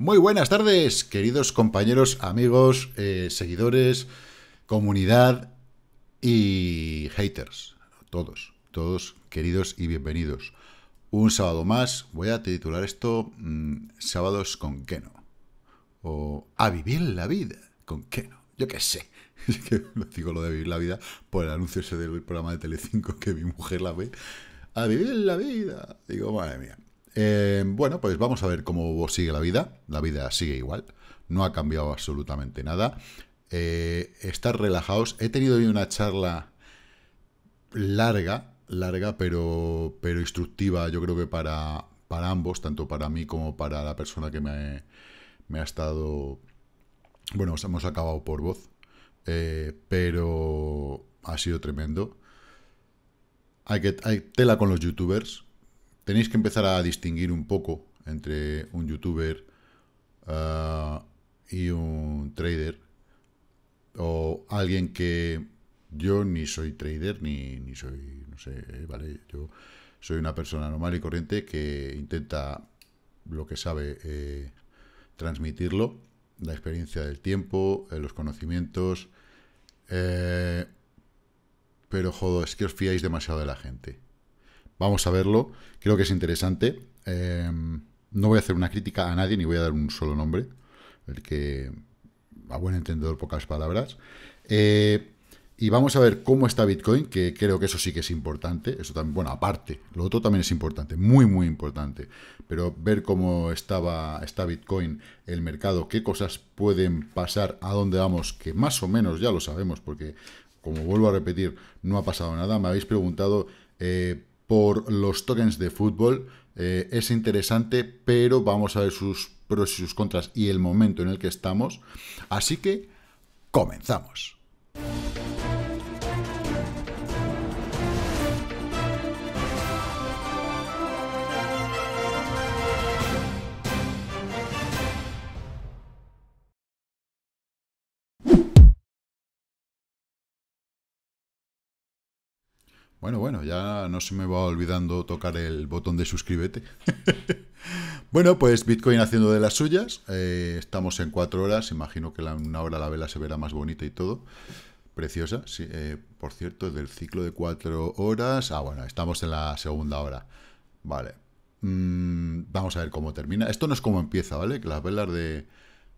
Muy buenas tardes, queridos compañeros, amigos, eh, seguidores, comunidad y haters. Todos, todos queridos y bienvenidos. Un sábado más, voy a titular esto mm, Sábados con Keno. O A vivir la vida con Keno. Yo qué sé. Es digo lo de vivir la vida por el anuncio ese del programa de Telecinco que mi mujer la ve. A vivir la vida. Digo, madre mía. Eh, bueno, pues vamos a ver cómo sigue la vida. La vida sigue igual, no ha cambiado absolutamente nada. Eh, estar relajados. He tenido hoy una charla larga, larga, pero, pero instructiva, yo creo que para, para ambos, tanto para mí como para la persona que me, ha estado... Bueno, hemos acabado por voz, eh, pero ha sido tremendo. Hay, que, hay tela con los youtubers, tenéis que empezar a distinguir un poco entre un youtuber ah, y un trader o alguien que yo ni soy trader ni, soy, no sé, eh, ¿vale? Yo soy una persona normal y corriente que intenta lo que sabe eh, transmitirlo, la experiencia del tiempo, eh, los conocimientos, pero joder, es que os fiáis demasiado de la gente. Vamos a verlo, creo que es interesante. Em, no voy a hacer una crítica a nadie, ni voy a dar un solo nombre, el que a buen entendedor pocas palabras. Eh, y vamos a ver cómo está Bitcoin, que creo que eso sí que es importante. Eso también, bueno, aparte, lo otro también es importante, muy, muy importante. Pero ver cómo estaba, está Bitcoin, el mercado, qué cosas pueden pasar, a dónde vamos, que más o menos ya lo sabemos, porque, como vuelvo a repetir, no ha pasado nada. Me habéis preguntado eh, por los tokens de fútbol. Eh, es interesante, pero vamos a ver sus pros y sus contras y el momento en el que estamos. Así que, comenzamos. Bueno, bueno, ya no se me va olvidando tocar el botón de suscríbete. bueno, pues Bitcoin haciendo de las suyas. Eh, estamos en cuatro horas. Imagino que en una hora la vela se verá más bonita y todo. Preciosa, eh, por cierto, del ciclo de cuatro horas. Ah, bueno, estamos en la segunda hora. Vale. Mm, vamos a ver cómo termina. Esto no es como empieza, ¿vale? Que las velas de,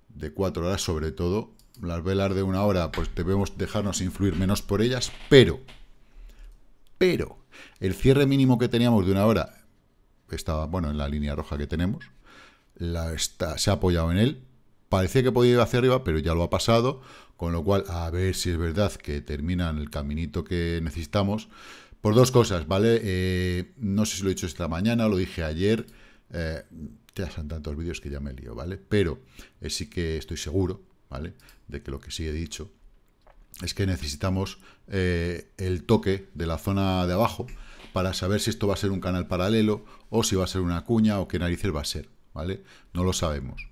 de cuatro horas, sobre todo, las velas de una hora, pues debemos dejarnos influir menos por ellas, pero pero el cierre mínimo que teníamos de una hora estaba, bueno, en la línea roja que tenemos, la está, se ha apoyado en él, parecía que podía ir hacia arriba, pero ya lo ha pasado, con lo cual a ver si es verdad que terminan el caminito que necesitamos. Por dos cosas, ¿vale? Eh, no sé si lo he dicho esta mañana, lo dije ayer, eh, ya son tantos vídeos que ya me lío, ¿vale? Pero eh, sí que estoy seguro, ¿vale? De que lo que sí he dicho es que necesitamos eh, el toque de la zona de abajo para saber si esto va a ser un canal paralelo o si va a ser una cuña o qué narices va a ser, ¿vale? No lo sabemos.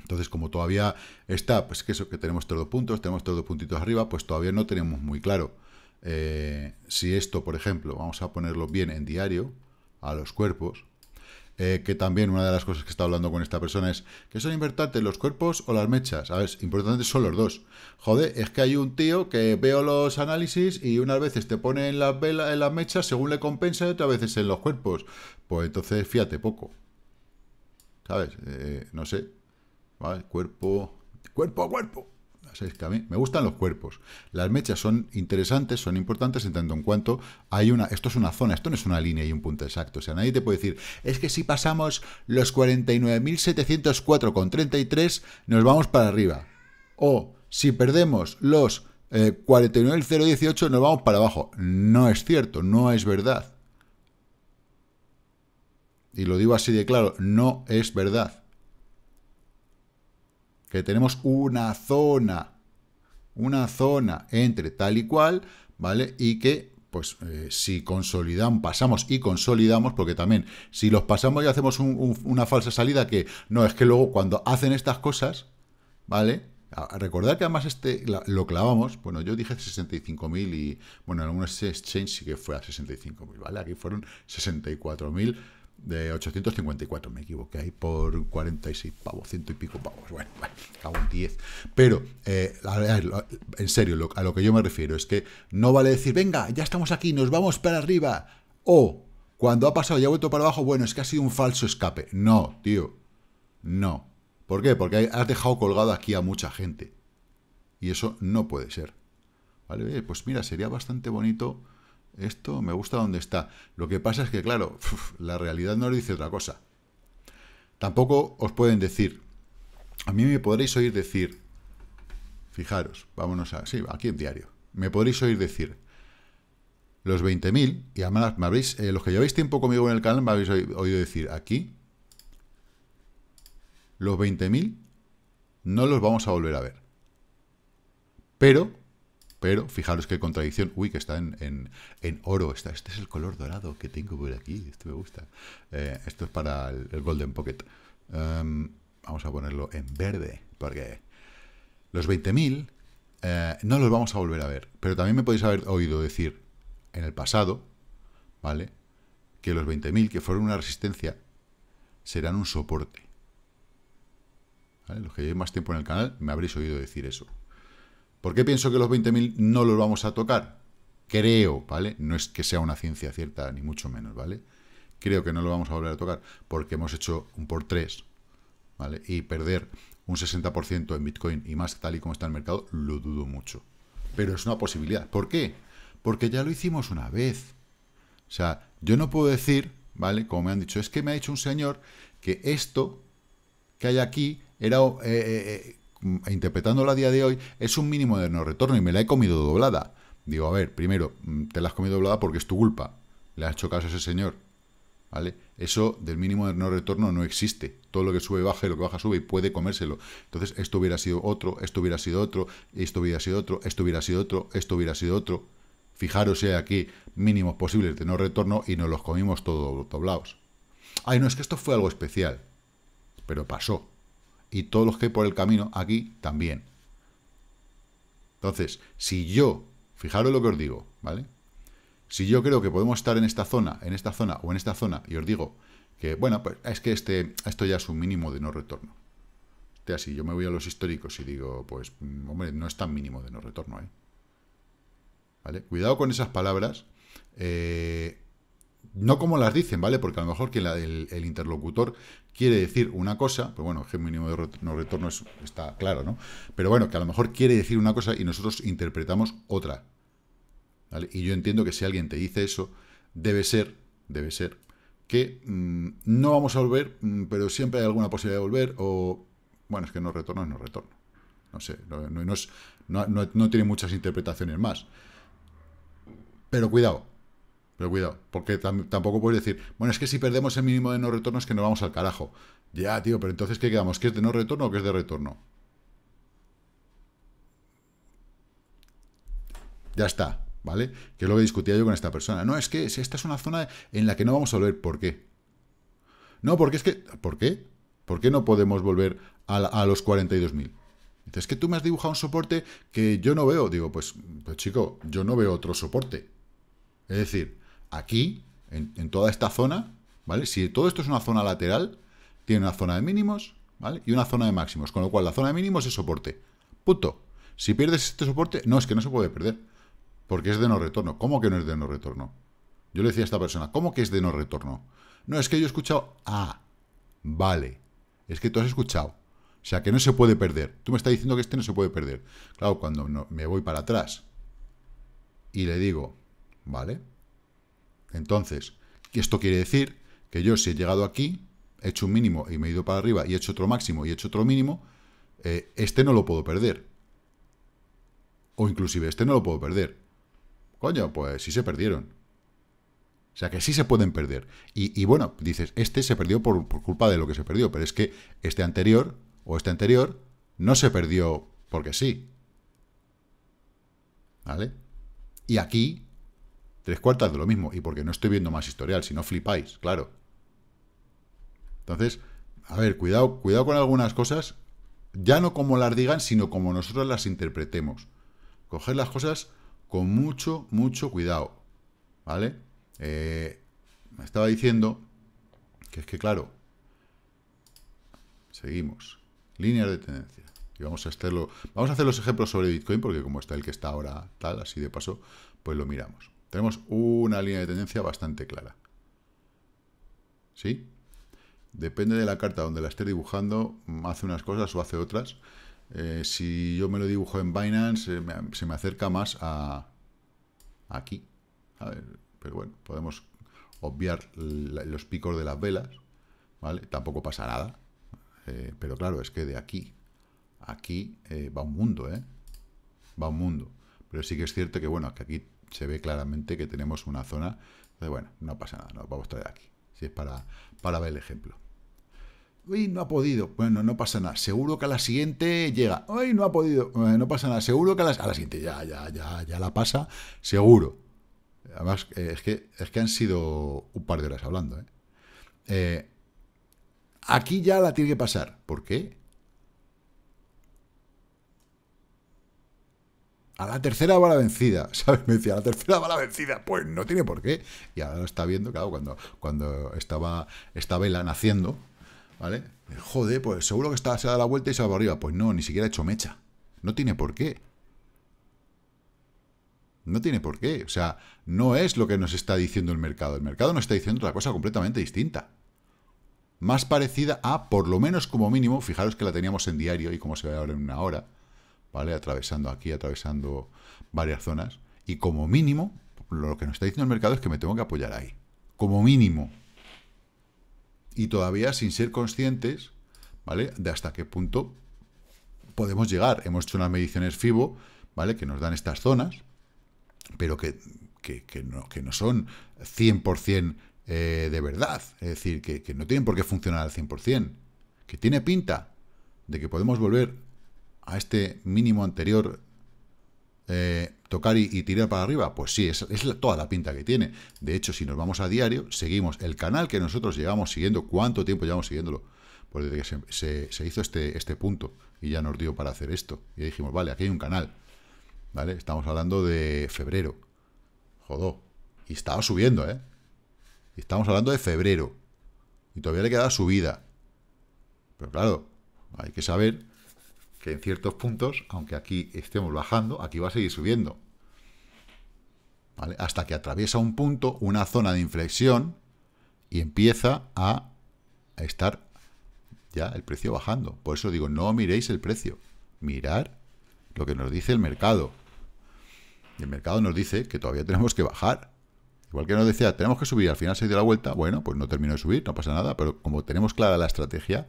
Entonces, como todavía está, pues que eso, que tenemos estos puntos, tenemos estos puntitos arriba, pues todavía no tenemos muy claro eh, si esto, por ejemplo, vamos a ponerlo bien en diario a los cuerpos, eh, que también una de las cosas que está hablando con esta persona es que son importantes los cuerpos o las mechas. A ver, importantes son los dos. Joder, es que hay un tío que veo los análisis y unas veces te pone en las, velas, en las mechas según le compensa y otras veces en los cuerpos. Pues entonces fíjate poco. ¿Sabes? Eh, no sé. ¿Vale? Cuerpo. Cuerpo a cuerpo me gustan los cuerpos. Las mechas son interesantes, son importantes en tanto en cuanto hay una. Esto es una zona, esto no es una línea y un punto exacto. O sea, nadie te puede decir, es que si pasamos los 49.704,33, nos vamos para arriba. O si perdemos los 49.018, eh, nos vamos para abajo. No es cierto, no es verdad. Y lo digo así de claro, no es verdad que tenemos una zona, una zona entre tal y cual, ¿vale? Y que, pues, eh, si consolidan pasamos y consolidamos, porque también, si los pasamos y hacemos una falsa salida, que no, es que luego cuando hacen estas cosas, ¿vale? A recordar que además este lo clavamos, bueno, yo dije 65.000 y, bueno, en algunos exchange sí que fue a 65.000, ¿vale? Aquí fueron 64.000 de 854, me equivoqué ahí, por 46 pavos, ciento y pico pavos, bueno, bueno cago en 10. Pero, eh, en serio, a lo que yo me refiero es que no vale decir, venga, ya estamos aquí, nos vamos para arriba, o cuando ha pasado y ha vuelto para abajo, bueno, es que ha sido un falso escape. No, tío, no. ¿Por qué? Porque has dejado colgado aquí a mucha gente. Y eso no puede ser. ¿Vale? Pues mira, sería bastante bonito esto me gusta donde está. Lo que pasa es que, claro, la realidad no le dice otra cosa. Tampoco os pueden decir, a mí me podréis oír decir, fijaros, vámonos a, sí, aquí en diario, me podréis oír decir, los 20.000, y además eh, los que lleváis tiempo conmigo en el canal me habéis oído decir, aquí, los 20.000 no los vamos a volver a ver. Pero pero fijaros qué contradicción. Uy, que está en, oro. Está, este es el color dorado que tengo por aquí. Esto me gusta. Eh, esto es para el, Golden Pocket. Em, vamos a ponerlo en verde, porque los 20.000 eh, no los vamos a volver a ver. Pero también me podéis haber oído decir en el pasado, ¿vale? Que los 20.000 que fueron una resistencia serán un soporte. Los que llevéis más tiempo en el canal me habréis oído decir eso. ¿Por qué pienso que los 20.000 no los vamos a tocar? Creo, ¿vale? No es que sea una ciencia cierta, ni mucho menos, ¿vale? Creo que no lo vamos a volver a tocar porque hemos hecho un por tres, ¿vale? Y perder un 60% en Bitcoin y más tal y como está el mercado, lo dudo mucho. Pero es una posibilidad. ¿Por qué? Porque ya lo hicimos una vez. O sea, yo no puedo decir, ¿vale? Como me han dicho, es que me ha dicho un señor que esto que hay aquí era eh, eh, eh, Mm, interpretándola a día de hoy, es un mínimo de no retorno y me la he comido doblada. Digo, a ver, primero, mm, te la has comido doblada porque es tu culpa. Le has hecho caso a ese señor. ¿Vale? Eso del mínimo de no retorno no existe. Todo lo que sube baja y lo que baja sube y puede comérselo. Entonces, esto hubiera sido otro, esto hubiera sido otro, esto hubiera sido otro, esto hubiera sido otro, esto hubiera sido otro. Fijaros aquí mínimos posibles de no retorno y nos los comimos todos doblados. Ay, no, es que esto fue algo especial. Pero pasó y todos los que hay por el camino aquí también. Entonces, si yo, fijaros lo que os digo, ¿vale? Si yo creo que podemos estar en esta zona, en esta zona o en esta zona, y os digo que, bueno, pues es que este, esto ya es un mínimo de no retorno. Este así, yo me voy a los históricos y digo, pues, mm, hombre, no es tan mínimo de no retorno, ¿eh? ¿Vale? Cuidado con esas palabras. Eh, no como las dicen, ¿vale? Porque a lo mejor que el, interlocutor quiere decir una cosa, pues bueno, el mínimo de no retorno está claro, ¿no? Pero bueno, que a lo mejor quiere decir una cosa y nosotros interpretamos otra, ¿vale? Y yo entiendo que si alguien te dice eso, debe ser, debe ser, que mm, no vamos a volver, mm, pero siempre hay alguna posibilidad de volver, o, bueno, es que no retorno, es no retorno. No sé, no, no tiene muchas interpretaciones más. Pero cuidado, pero cuidado, porque tampoco puedes decir, bueno, es que si perdemos el mínimo de no retorno es que nos vamos al carajo. Ya, tío, pero entonces, ¿qué quedamos? ¿Qué es de no retorno o qué es de retorno? Ya está, ¿vale? Que es lo que discutía yo con esta persona. No, es que esta es una zona en la que no vamos a volver. ¿Por qué? No, porque es que... ¿Por qué? ¿Por qué no podemos volver a, los 42.000? es que tú me has dibujado un soporte que yo no veo. Digo, pues, pues chico, yo no veo otro soporte. Es decir, aquí, en, toda esta zona, ¿vale? Si todo esto es una zona lateral, tiene una zona de mínimos, ¿vale? Y una zona de máximos, con lo cual la zona de mínimos es soporte. Puto, Si pierdes este soporte, no, es que no se puede perder, porque es de no retorno. ¿Cómo que no es de no retorno? Yo le decía a esta persona, ¿cómo que es de no retorno? No, es que yo he escuchado, ah, vale, es que tú has escuchado. O sea, que no se puede perder. Tú me estás diciendo que este no se puede perder. Claro, cuando me voy para atrás y le digo, vale, entonces, esto quiere decir que yo si he llegado aquí, he hecho un mínimo y me he ido para arriba y he hecho otro máximo y he hecho otro mínimo, eh, este no lo puedo perder. O inclusive este no lo puedo perder. Coño, pues sí se perdieron. O sea que sí se pueden perder. Y, bueno, dices, este se perdió por culpa de lo que se perdió, pero es que este anterior o este anterior no se perdió porque sí. ¿Vale? Y aquí Tres cuartas de lo mismo. Y porque no estoy viendo más historial, si no flipáis, claro. Entonces, a ver, cuidado, cuidado con algunas cosas, ya no como las digan, sino como nosotros las interpretemos. Coger las cosas con mucho, mucho cuidado. ¿Vale? Eh, me estaba diciendo que es que, claro, seguimos. Líneas de tendencia. Y vamos a hacerlo. Vamos a hacer los ejemplos sobre Bitcoin, porque como está el que está ahora tal, así de paso, pues lo miramos. Tenemos una línea de tendencia bastante clara. ¿Sí? Depende de la carta donde la esté dibujando, hace unas cosas o hace otras. Eh, si yo me lo dibujo en Binance, se me acerca más a aquí. pero bueno, podemos obviar los picos de las velas, ¿vale? Tampoco pasa nada. Eh, pero claro, es que de aquí, aquí eh, va un mundo, ¿eh? Va un mundo. Pero sí que es cierto que, bueno, que aquí se ve claramente que tenemos una zona. bueno, no pasa nada, nos vamos a traer aquí. Si es para, para ver el ejemplo. Uy, no ha podido. Bueno, no pasa nada. Seguro que a la siguiente llega. Uy, no ha podido. no pasa nada. Seguro que a la, siguiente ya, ya, ya, ya la pasa. Seguro. Además, eh, es, que, es que han sido un par de horas hablando. ¿eh? Eh, aquí ya la tiene que pasar. ¿Por qué? a la tercera bala vencida, ¿sabes? Me decía, a la tercera bala vencida, pues no tiene por qué. Y ahora está viendo, claro, cuando, cuando estaba esta vela naciendo, ¿vale? Joder, pues seguro que está, se da la vuelta y se va para arriba. Pues no, ni siquiera ha hecho mecha. No tiene por qué. No tiene por qué. O sea, no es lo que nos está diciendo el mercado. El mercado nos está diciendo otra cosa completamente distinta. Más parecida a, por lo menos como mínimo, fijaros que la teníamos en diario y como se ve ahora en una hora ¿vale? Atravesando aquí, atravesando varias zonas. Y como mínimo, lo que nos está diciendo el mercado es que me tengo que apoyar ahí. Como mínimo. Y todavía sin ser conscientes, ¿vale? De hasta qué punto podemos llegar. Hemos hecho unas mediciones FIBO, ¿vale? Que nos dan estas zonas, pero que, que, no, son 100% eh, de verdad. Es decir, que, que no tienen por qué funcionar al 100%. Que tiene pinta de que podemos volver a este mínimo anterior eh, tocar y, tirar para arriba? Pues sí, es, toda la pinta que tiene. De hecho, si nos vamos a diario, seguimos el canal que nosotros llevamos siguiendo. ¿Cuánto tiempo llevamos siguiéndolo? Pues desde que se, hizo este, este punto y ya nos dio para hacer esto. Y dijimos, vale, aquí hay un canal. ¿Vale? Estamos hablando de febrero. Jodó. Y estaba subiendo, ¿eh? Y estamos hablando de febrero. Y todavía le queda subida. Pero claro, hay que saber que en ciertos puntos, aunque aquí estemos bajando, aquí va a seguir subiendo. Hasta que atraviesa un punto, una zona de inflexión, y empieza a, estar ya el precio bajando. Por eso digo, no miréis el precio, mirar lo que nos dice el mercado. Y el mercado nos dice que todavía tenemos que bajar. Igual que nos decía, tenemos que subir, al final se dio la vuelta, bueno, pues no terminó de subir, no pasa nada, pero como tenemos clara la estrategia,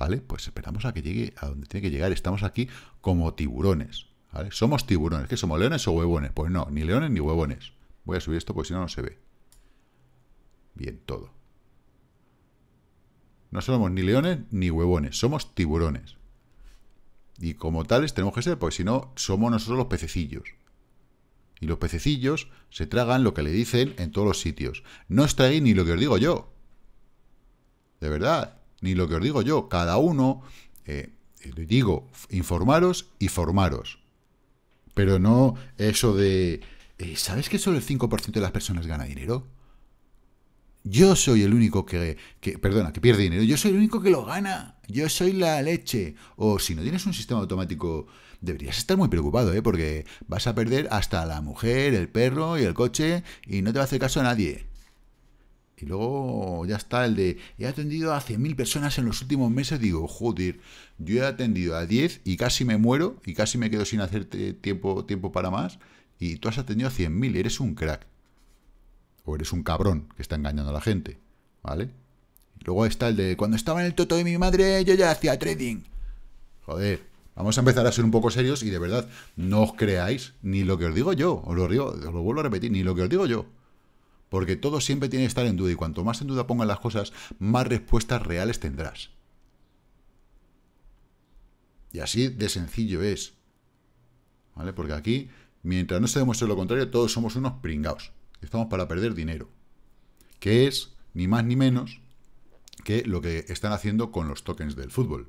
¿vale? Pues esperamos a que llegue a donde tiene que llegar. Estamos aquí como tiburones, ¿vale? Somos tiburones. ¿Qué somos, leones o huevones? Pues no, ni leones ni huevones. Voy a subir esto porque si no, no se ve. Bien, todo. No somos ni leones ni huevones, somos tiburones. Y como tales tenemos que ser, porque si no, somos nosotros los pececillos. Y los pececillos se tragan lo que le dicen en todos los sitios. No os traéis ni lo que os digo yo. De verdad ni lo que os digo yo. Cada uno, eh, eh, digo, informaros y formaros. Pero no eso de, eh, ¿sabes que solo el 5% de las personas gana dinero? Yo soy el único que, que, perdona, que pierde dinero. Yo soy el único que lo gana. Yo soy la leche. O si no tienes un sistema automático, deberías estar muy preocupado, ¿eh? Porque vas a perder hasta la mujer, el perro y el coche y no te va a hacer caso a nadie. Y luego ya está el de, he atendido a 100.000 personas en los últimos meses, digo, joder, yo he atendido a 10 y casi me muero y casi me quedo sin hacer tiempo, tiempo para más y tú has atendido a 100.000, eres un crack. O eres un cabrón que está engañando a la gente, ¿vale? luego está el de, cuando estaba en el toto de mi madre, yo ya hacía trading. Joder, Vamos a empezar a ser un poco serios y de verdad, no os creáis ni lo que os digo yo, os lo, digo, os lo vuelvo a repetir, ni lo que os digo yo. Porque todo siempre tiene que estar en duda y cuanto más en duda pongan las cosas, más respuestas reales tendrás. Y así de sencillo es. ¿Vale? Porque aquí, mientras no se demuestre lo contrario, todos somos unos pringados. Estamos para perder dinero. Que es, ni más ni menos, que lo que están haciendo con los tokens del fútbol.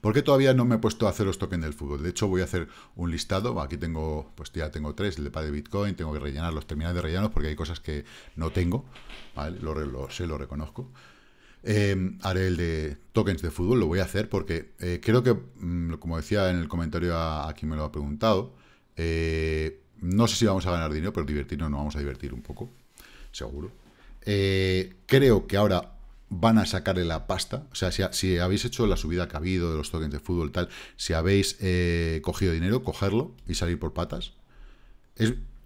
¿Por qué todavía no me he puesto a hacer los tokens del fútbol? De hecho, voy a hacer un listado. Aquí tengo, pues ya tengo tres, el de de Bitcoin, tengo que rellenar los terminales de rellenos porque hay cosas que no tengo. ¿vale? Lo, sé, lo reconozco. Em, haré el de tokens de fútbol, lo voy a hacer porque eh, creo que, mm, como decía en el comentario a, quien me lo ha preguntado, eh, no sé si vamos a ganar dinero, pero divertirnos nos vamos a divertir un poco, seguro. Eh, creo que ahora van a sacarle la pasta. O sea, si, si, habéis hecho la subida que ha habido de los tokens de fútbol, tal, si habéis eh, cogido dinero, cogerlo y salir por patas.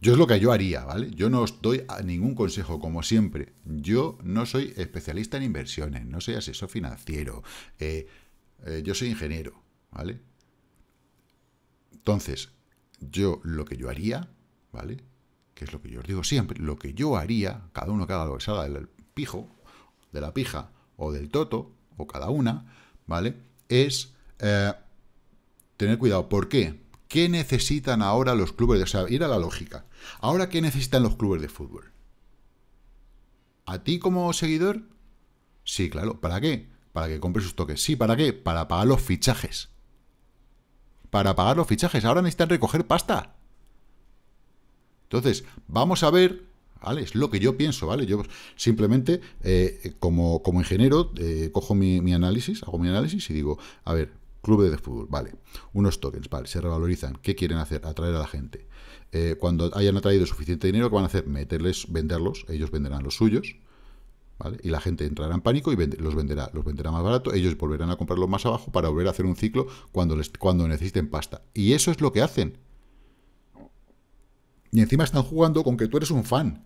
yo es lo que yo haría, ¿vale? Yo no os doy ningún consejo, como siempre. Yo no soy especialista en inversiones, no soy asesor financiero, eh, eh, yo soy ingeniero, ¿vale? Entonces, yo lo que yo haría, ¿vale? Que es lo que yo os digo siempre, lo que yo haría, cada uno que haga lo que salga del pijo, de la pija o del toto, o cada una, ¿vale? Es eh, tener cuidado. ¿Por qué? ¿Qué necesitan ahora los clubes? De, o sea, ir a la lógica. Ahora, ¿qué necesitan los clubes de fútbol? ¿A ti como seguidor? Sí, claro. ¿Para qué? Para que compres sus toques. Sí, ¿para qué? Para pagar los fichajes. Para pagar los fichajes. Ahora necesitan recoger pasta. Entonces, vamos a ver es lo que yo pienso, ¿vale? Yo simplemente, eh, como, como, ingeniero, eh, cojo mi, análisis, hago mi análisis y digo, a ver, club de fútbol, vale, unos tokens, vale, se revalorizan, ¿qué quieren hacer? Atraer a la gente. Eh, cuando hayan atraído suficiente dinero, ¿qué van a hacer? Meterles, venderlos, ellos venderán los suyos, ¿Vale? Y la gente entrará en pánico y los venderá, los venderá más barato, ellos volverán a comprarlos más abajo para volver a hacer un ciclo cuando, les, cuando necesiten pasta. Y eso es lo que hacen. Y encima están jugando con que tú eres un fan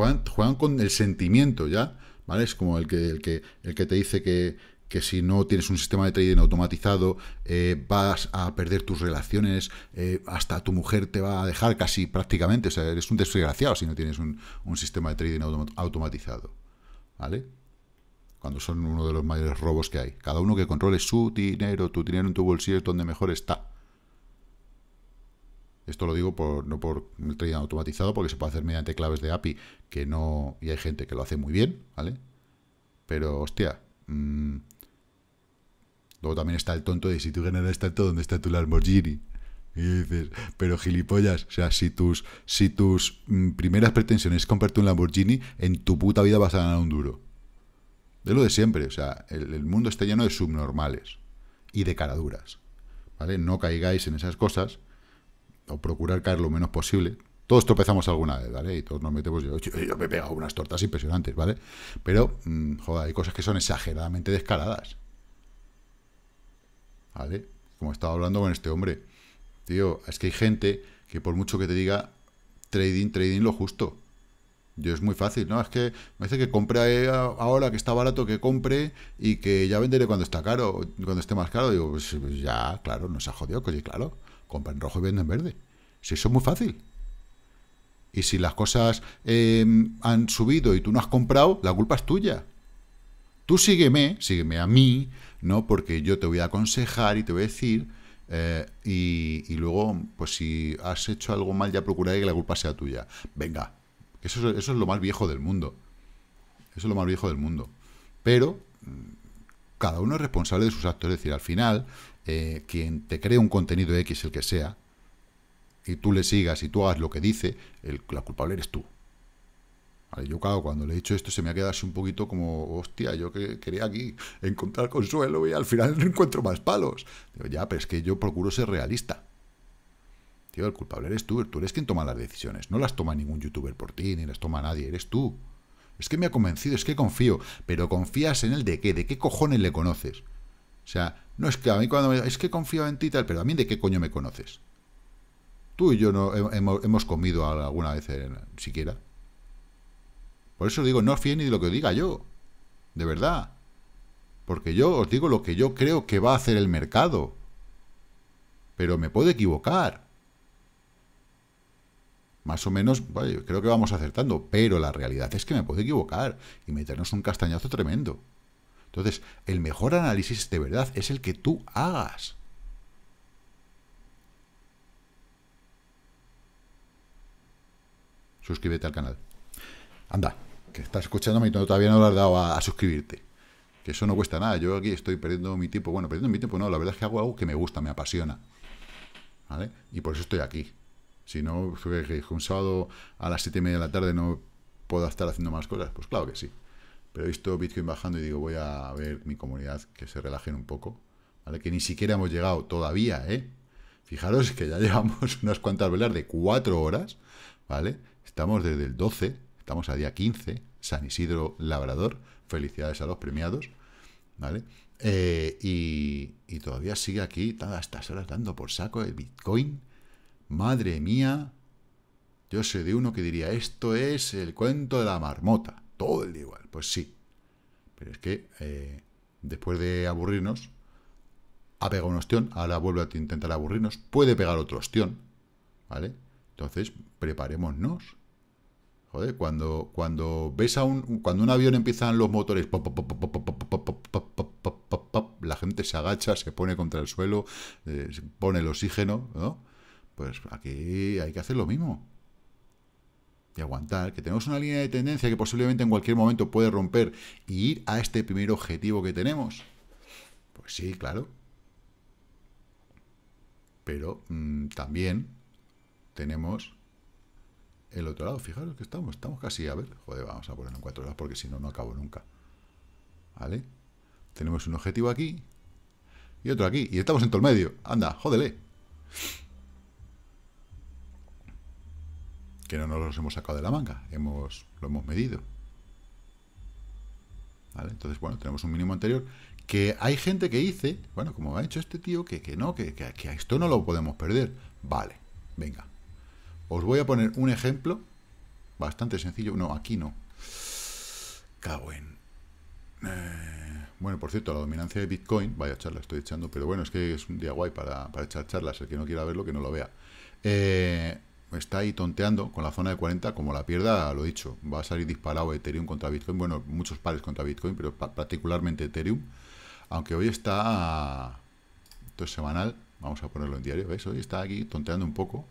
juegan, con el sentimiento ya, ¿vale? Es como el que, el que, el que te dice que, que si no tienes un sistema de trading automatizado eh, vas a perder tus relaciones, eh, hasta tu mujer te va a dejar casi prácticamente, o sea, eres un desgraciado si no tienes un, sistema de trading automatizado, ¿vale? Cuando son uno de los mayores robos que hay. Cada uno que controle su dinero, tu dinero en tu bolsillo es donde mejor está. Esto lo digo por, no por el trading automatizado, porque se puede hacer mediante claves de API, que no. Y hay gente que lo hace muy bien, ¿vale? Pero, hostia. Mm, luego también está el tonto de si tú ganas tanto, ¿dónde está tu Lamborghini? Y dices, pero gilipollas, o sea, si tus, si tus mm, primeras pretensiones es comprarte un Lamborghini, en tu puta vida vas a ganar un duro. De lo de siempre, o sea, el, el mundo está lleno de subnormales y de caraduras. ¿Vale? No caigáis en esas cosas o procurar caer lo menos posible. Todos tropezamos alguna vez, ¿vale? Y todos nos metemos, yo, me he pegado unas tortas impresionantes, ¿vale? Pero, mm, joder, hay cosas que son exageradamente descaradas. ¿Vale? Como estaba hablando con este hombre. Tío, es que hay gente que por mucho que te diga trading, trading lo justo. Yo es muy fácil, ¿no? Es que me dice que compre eh, ahora que está barato, que compre y que ya venderé cuando está caro, cuando esté más caro. Digo, pues ya, claro, No se ha jodido, coño, pues claro compran rojo y venden verde. Si eso es muy fácil. Y si las cosas eh, han subido y tú no has comprado, la culpa es tuya. Tú sígueme, sígueme a mí, ¿no? Porque yo te voy a aconsejar y te voy a decir. Eh, y, luego, pues si has hecho algo mal, ya procuraré que la culpa sea tuya. Venga, eso, eso es lo más viejo del mundo. Eso es lo más viejo del mundo. Pero mm, cada uno es responsable de sus actos. Es decir, al final, eh, quien te cree un contenido X, el que sea, y tú le sigas y tú hagas lo que dice, el, la culpable eres tú. yo, claro, cuando le he dicho esto se me ha quedado así un poquito como, hostia, yo que quería aquí encontrar consuelo y al final no encuentro más palos. Digo, ya, pero es que yo procuro ser realista. Tío, el culpable eres tú, tú eres quien toma las decisiones. No las toma ningún youtuber por ti, ni las toma nadie, eres tú. Es que me ha convencido, es que confío. Pero confías en el de qué, de qué cojones le conoces. O sea, no, es que a mí cuando me... Es que confío en ti tal, pero a mí de qué coño me conoces. Tú y yo no hemos, comido alguna vez siquiera. Por eso digo, no os ni de lo que diga yo. De verdad. Porque yo os digo lo que yo creo que va a hacer el mercado. Pero me puedo equivocar. Más o menos, creo que vamos acertando. Pero la realidad es que me puedo equivocar y meternos un castañazo tremendo. Entonces, el mejor análisis de verdad es el que tú hagas. Suscríbete al canal. Anda, que estás escuchándome y todavía no lo has dado a, suscribirte que eso no cuesta nada. Yo aquí estoy perdiendo mi tiempo. Bueno, perdiendo mi tiempo no, la verdad es que hago algo que me gusta, me apasiona. ¿Vale? Y por eso estoy aquí. Si no, pues, eh, un sábado a las 7 y media de la tarde no puedo estar haciendo más cosas. Pues claro que sí. Pero he visto Bitcoin bajando y digo, voy a ver mi comunidad que se relajen un poco. ¿Vale? Que ni siquiera hemos llegado todavía, ¿eh? Fijaros que ya llevamos unas cuantas velas de cuatro horas, ¿vale? Estamos desde el 12, estamos a día 15, San Isidro Labrador. Felicidades a los premiados, ¿vale? Eh, y, todavía sigue aquí todas estas horas dando por saco el Bitcoin. Madre mía, yo sé de uno que diría, esto es el cuento de la marmota todo el día igual. Pues sí. Pero es que después de aburrirnos, ha pegado un ostión, ahora vuelve a intentar aburrirnos, puede pegar otro ostión. ¿Vale? Entonces, preparémonos. Joder, cuando, cuando ves a un. Cuando un avión empiezan los motores. la gente se agacha, se pone contra el suelo, pone el oxígeno, ¿no? Pues aquí hay que hacer lo mismo aguantar, que tenemos una línea de tendencia que posiblemente en cualquier momento puede romper y ir a este primer objetivo que tenemos. Pues sí, claro. Pero mm, también tenemos el otro lado. Fijaros que estamos, estamos casi, a ver, joder, vamos a poner en cuatro horas porque si no, no acabo nunca. ¿Vale? Tenemos un objetivo aquí y otro aquí. Y estamos en todo el medio. Anda, jódele. que no nos los hemos sacado de la manga, hemos, lo hemos medido. Entonces, bueno, tenemos un mínimo anterior que hay gente que dice, bueno, como ha hecho este tío, que, no, que, que, esto no lo podemos perder. Vale, venga. Os voy a poner un ejemplo bastante sencillo. No, aquí no. Cago en... Eh, bueno, por cierto, la dominancia de Bitcoin, vaya charla, estoy echando, pero bueno, es que es un día guay para, para echar charlas. El que no quiera verlo, que no lo vea. Eh, está ahí tonteando con la zona de 40, como la pierda, lo he dicho, va a salir disparado Ethereum contra Bitcoin, bueno, muchos pares contra Bitcoin, pero particularmente Ethereum, aunque hoy está, esto es semanal, vamos a ponerlo en diario, ¿veis? Hoy está aquí tonteando un poco,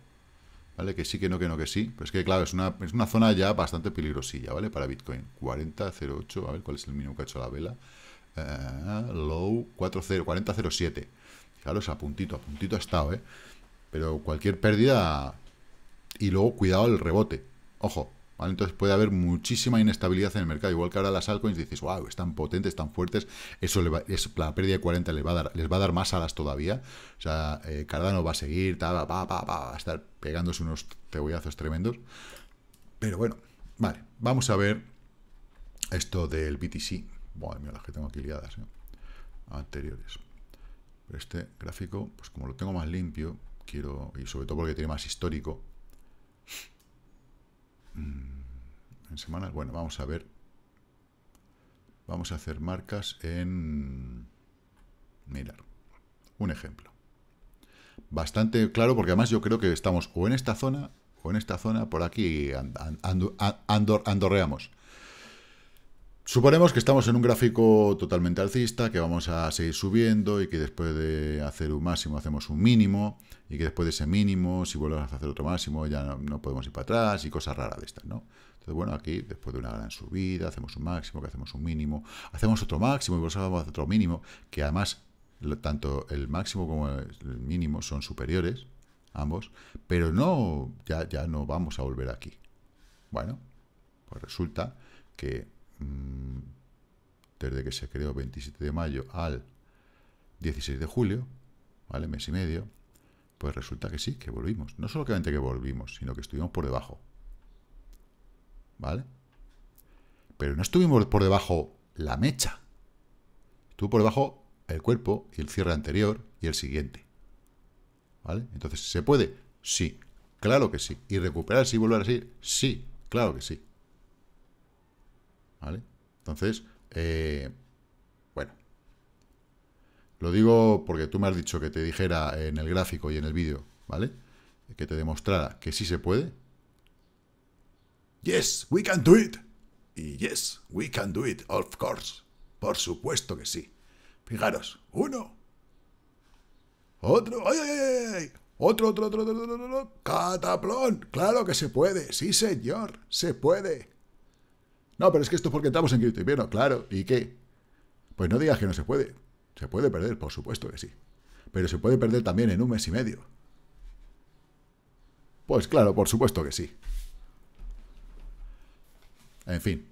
¿vale? Que sí, que no, que no, que sí, pero es que claro, es una, es una zona ya bastante peligrosilla, ¿vale? Para Bitcoin, 40.08, a ver cuál es el mínimo que ha hecho la vela, eh, low 40.07, 40, claro, o a puntito, a puntito ha estado, ¿eh? Pero cualquier pérdida y luego cuidado el rebote. Ojo, Entonces puede haber muchísima inestabilidad en el mercado. Igual que ahora las altcoins dices, wow, están potentes, están fuertes. Eso es, la pérdida de 40 les va, a dar, les va a dar más alas todavía. O sea, eh, Cardano va a seguir, va, va, a estar pegándose unos cebollazos tremendos. Pero bueno, vale, vamos a ver esto del BTC. Buah, mía, las que tengo aquí liadas. ¿eh? Anteriores. este gráfico, pues como lo tengo más limpio, quiero, y sobre todo porque tiene más histórico, Mm, en semanas. Bueno, vamos a ver. Vamos a hacer marcas en... Mirar. Un ejemplo. Bastante claro, porque además yo creo que estamos o en esta zona o en esta zona. Por aquí andorreamos. Suponemos que estamos en un gráfico totalmente alcista, que vamos a seguir subiendo y que después de hacer un máximo hacemos un mínimo y que después de ese mínimo, si volvemos a hacer otro máximo, ya no, podemos ir para atrás y cosas raras de estas, ¿no? Entonces, bueno, aquí, después de una gran subida, hacemos un máximo, que hacemos un mínimo, hacemos otro máximo y vamos a hacer otro mínimo, que además tanto el máximo como el mínimo son superiores, ambos, pero no, ya, ya no vamos a volver aquí. Bueno, pues resulta que Mm, desde que se creó 27 de mayo al 16 de julio, ¿vale? Mes y medio, pues resulta que sí, que volvimos. No solamente que volvimos, sino que estuvimos por debajo. ¿Vale? Pero no estuvimos por debajo la mecha. Estuvo por debajo el cuerpo y el cierre anterior y el siguiente. ¿Vale? Entonces, ¿se puede? Sí, claro que sí. ¿Y recuperar y volver a Sí, claro que sí. ¿vale? Entonces, eh, bueno, lo digo porque tú me has dicho que te dijera en el gráfico y en el vídeo, ¿vale? Que te demostrara que sí se puede. Yes, we can do it. Y yes, we can do it, of course. Por supuesto que sí. Fijaros, uno. Otro. ¡Ay, ay, ay! Otro, otro, otro, otro, otro, otro. Cataplón. Claro que se puede. Sí, señor. Se puede. No, pero es que esto es porque estamos en criptoinvierno, Claro, ¿y qué? Pues no digas que no se puede. Se puede perder, por supuesto que sí. Pero se puede perder también en un mes y medio. Pues claro, por supuesto que sí. En fin.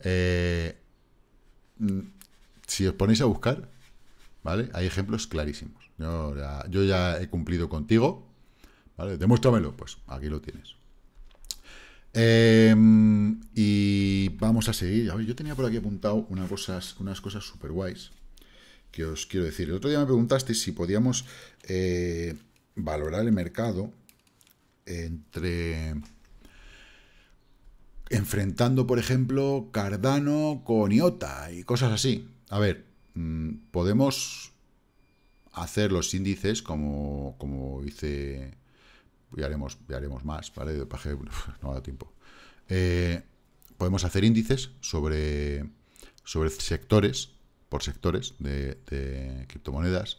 Eh, mm, si os ponéis a buscar, ¿vale? Hay ejemplos clarísimos. Yo ya, yo ya he cumplido contigo. ¿Vale? Demuéstramelo. Pues aquí lo tienes. Em, y vamos a seguir. yo tenía por aquí apuntado unas cosas, unas cosas guays que os quiero decir. El otro día me preguntaste si podíamos eh, valorar el mercado entre enfrentando, por ejemplo, Cardano con IOTA y cosas así. A ver, mm, podemos hacer los índices como, como hice y haremos, haremos más, ¿vale? De Paje, no da tiempo. Eh, podemos hacer índices sobre, sobre sectores, por sectores de, criptomonedas.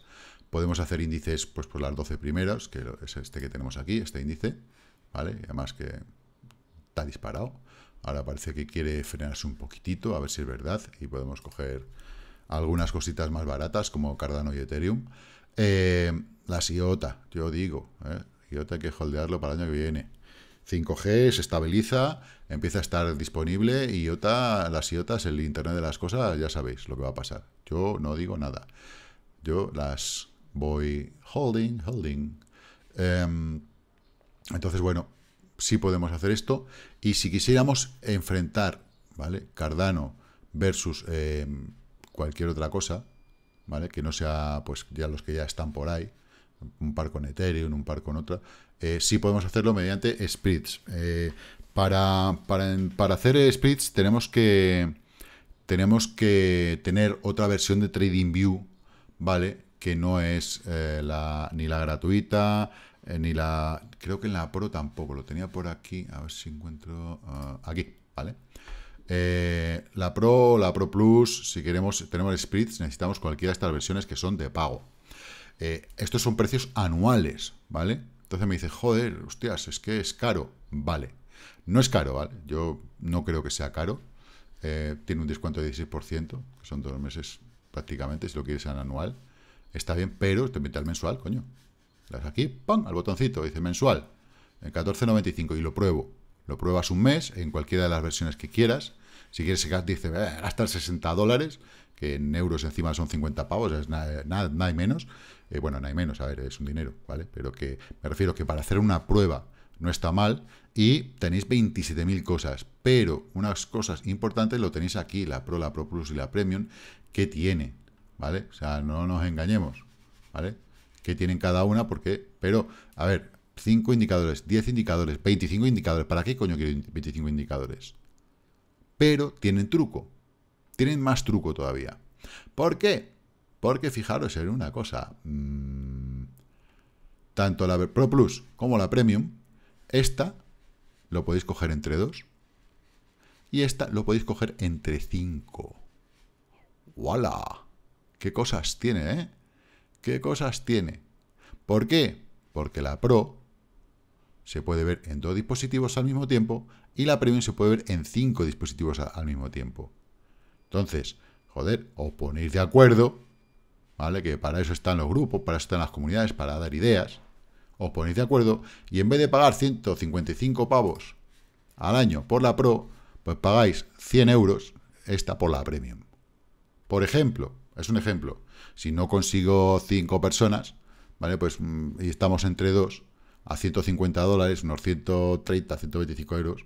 Podemos hacer índices pues, por las 12 primeras, que es este que tenemos aquí, este índice, ¿vale? además que está disparado. Ahora parece que quiere frenarse un poquitito, a ver si es verdad, y podemos coger algunas cositas más baratas como Cardano y Ethereum. Eh, la SIOTA, yo digo, ¿eh? y hay que holdearlo para el año que viene. 5G se estabiliza, empieza a estar disponible y IOTA, las IOTAs, el Internet de las Cosas, ya sabéis lo que va a pasar. Yo no digo nada. Yo las voy holding, holding. Em, entonces, bueno, sí podemos hacer esto. Y si quisiéramos enfrentar, ¿vale? Cardano versus em, cualquier otra cosa, ¿vale? Que no sea, pues, ya los que ya están por ahí, un par con Ethereum, un par con otra, eh, sí podemos hacerlo mediante splits. Eh, para, para, hacer splits tenemos que, tenemos que tener otra versión de TradingView, ¿vale? Que no es eh, la, ni la gratuita, ni la... Creo que en la Pro tampoco, lo tenía por aquí, a ver si encuentro... Ah, aquí, ¿vale? la Pro, la Pro Plus, si queremos, tenemos splits, necesitamos cualquiera de estas versiones que son de pago, eh, estos son precios anuales, ¿vale? Entonces me dice, joder, hostias, es que es caro. Vale, no es caro, ¿vale? Yo no creo que sea caro. Eh, tiene un descuento de 16%, que son dos meses prácticamente, si lo quieres en anual. Está bien, pero te mete al mensual, coño. Le aquí, ¡pam! al botoncito, dice mensual, en 14.95 y lo pruebo. Lo pruebas un mes en cualquiera de las versiones que quieras. Si quieres, dice, eh, gastar 60 dólares, que en euros encima son 50 pavos, es eh, nada, nada, menos. Eh, bueno, nada y menos, a ver, es un dinero, ¿vale? Pero que me refiero que para hacer una prueba no está mal y tenéis 27.000 cosas, pero unas cosas importantes lo tenéis aquí, la Pro, la Pro Plus y la Premium, que tiene, ¿vale? O sea, no nos engañemos, ¿vale? Que tienen cada una, porque, pero, a ver, 5 indicadores, 10 indicadores, 25 indicadores. ¿Para qué coño quiero 25 indicadores? Pero tienen truco. Tienen más truco todavía. ¿Por qué? Porque fijaros en una cosa. Mm, tanto la Pro Plus como la Premium, esta lo podéis coger entre dos. Y esta lo podéis coger entre 5. ¡Wala! ¿Qué cosas tiene, eh? ¿Qué cosas tiene? ¿Por qué? Porque la Pro se puede ver en dos dispositivos al mismo tiempo y la Premium se puede ver en cinco dispositivos al mismo tiempo. Entonces, joder, os ponéis de acuerdo, ¿vale? Que para eso están los grupos, para eso están las comunidades, para dar ideas. Os ponéis de acuerdo y en vez de pagar 155 pavos al año por la Pro, pues pagáis 100 euros esta por la Premium. Por ejemplo, es un ejemplo, si no consigo cinco personas, ¿vale? Pues mm, y estamos entre dos, a 150 dólares, unos 130, 125 euros,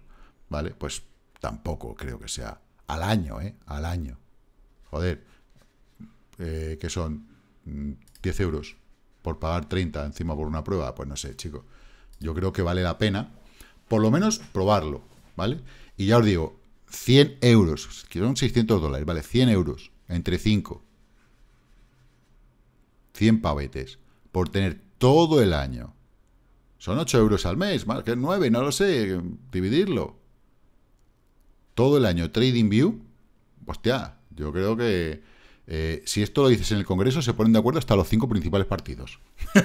¿vale? Pues tampoco creo que sea al año, ¿eh? Al año. Joder, eh, que son 10 mm, euros por pagar 30 encima por una prueba, pues no sé, chico. Yo creo que vale la pena, por lo menos probarlo, ¿vale? Y ya os digo, 100 euros, que son 600 dólares, ¿vale? 100 euros, entre 5. 100 pavetes, por tener todo el año son 8 euros al mes, más que 9, no lo sé, dividirlo. Todo el año, TradingView, hostia, yo creo que eh, si esto lo dices en el Congreso, se ponen de acuerdo hasta los cinco principales partidos.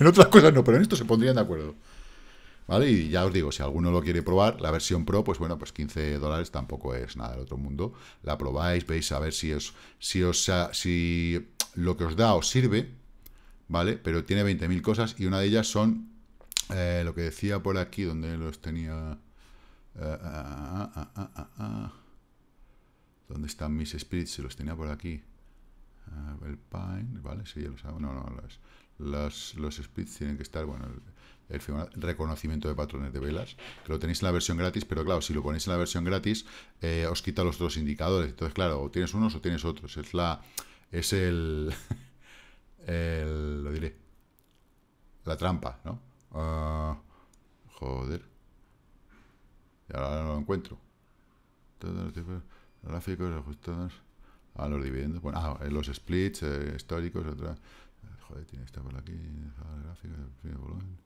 en otras cosas no, pero en esto se pondrían de acuerdo. ¿Vale? Y ya os digo, si alguno lo quiere probar, la versión Pro, pues bueno, pues 15 dólares tampoco es nada del otro mundo. La probáis, veis a ver si os, si os si lo que os da os sirve. ¿vale? Pero tiene 20.000 cosas y una de ellas son eh, lo que decía por aquí, donde los tenía... Eh, eh, ¿Dónde están mis spirits? Se los tenía por aquí. el Pine, ¿vale? Sí, ya lo hago. No, no, los, los, los tienen que estar, bueno, el, reconocimiento de patrones de velas, que lo tenéis en la versión gratis, pero claro, si lo ponéis en la versión gratis, os quita los dos indicadores. Entonces, claro, o tienes unos o tienes otros. Es la... Es el... el, lo diré, la trampa, ¿no? Ah, joder. Y ahora no lo encuentro. Todos los tipos gráficos ajustados a ah, los dividendos. Bueno, ah, eh, los splits eh, históricos, otra. Joder, tiene esta por aquí. Ah, gráficos, volumen.